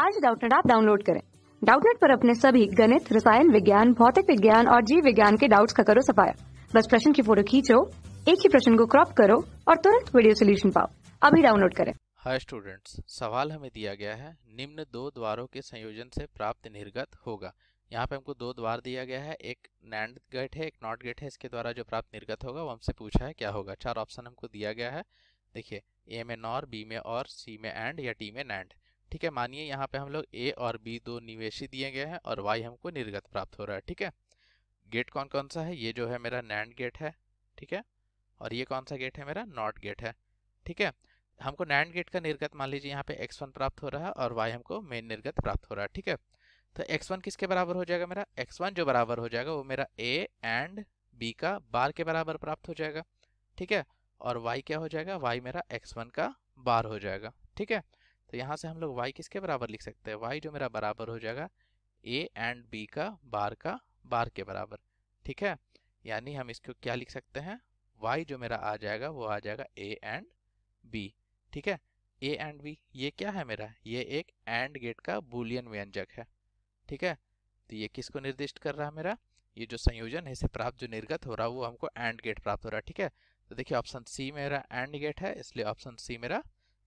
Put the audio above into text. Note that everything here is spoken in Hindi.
आज डाउटनेट आप डाउनलोड करें डाउटनेट पर अपने सभी गणित रसायन विज्ञान भौतिक विज्ञान और जीव विज्ञान के डाउट्स का करो सफाया बस प्रश्न की फोटो खींचो एक ही प्रश्न को क्रॉप करो और तुरंत वीडियो सोल्यूशन पाओ अभी डाउनलोड करें हाय स्टूडेंट्स सवाल हमें दिया गया है निम्न दो द्वारों के संयोजन से प्राप्त निर्गत होगा यहाँ पे हमको दो द्वार दिया गया है एक नैंड गेट है एक नॉट गेट है इसके द्वारा जो प्राप्त निर्गत होगा वो हमसे पूछा है क्या होगा चार ऑप्शन हमको दिया गया है देखिए ए में नॉर बी में और सी में एंड या टी में नैंड ठीक है मानिए यहाँ पे हम लोग ए और बी दो निवेशी दिए गए हैं और वाई हमको निर्गत प्राप्त हो रहा है ठीक है गेट कौन कौन सा है ये जो है मेरा नैंड गेट है ठीक है और ये कौन सा गेट है मेरा नॉट गेट है ठीक है हमको नैंड गेट का निर्गत मान लीजिए यहाँ पे एक्स वन प्राप्त हो रहा है और वाई हमको मेन निर्गत प्राप्त हो रहा है ठीक है तो एक्स वन किसके बराबर हो जाएगा मेरा एक्स वन जो बराबर हो जाएगा वो मेरा ए एंड बी का बार के बराबर प्राप्त हो जाएगा ठीक है और वाई क्या हो जाएगा वाई मेरा एक्स वन का बार हो जाएगा ठीक है तो यहाँ से हम लोग वाई किसके बराबर लिख सकते हैं वाई जो मेरा बराबर हो जाएगा ए एंड बी का बार का बार के बराबर ठीक है यानी हम इसको क्या लिख सकते हैं वाई जो मेरा आ जाएगा वो आ जाएगा ए एंड बी ठीक है ए एंड बी ये क्या है मेरा ये एक एंड गेट का बुलियन व्यंजक है ठीक है तो ये किसको निर्दिष्ट कर रहा है मेरा ये जो संयोजन है इसे प्राप्त जो निर्गत हो रहा है वो हमको एंड गेट प्राप्त हो रहा है ठीक है तो देखिए ऑप्शन सी मेरा एंड गेट है इसलिए ऑप्शन सी मेरा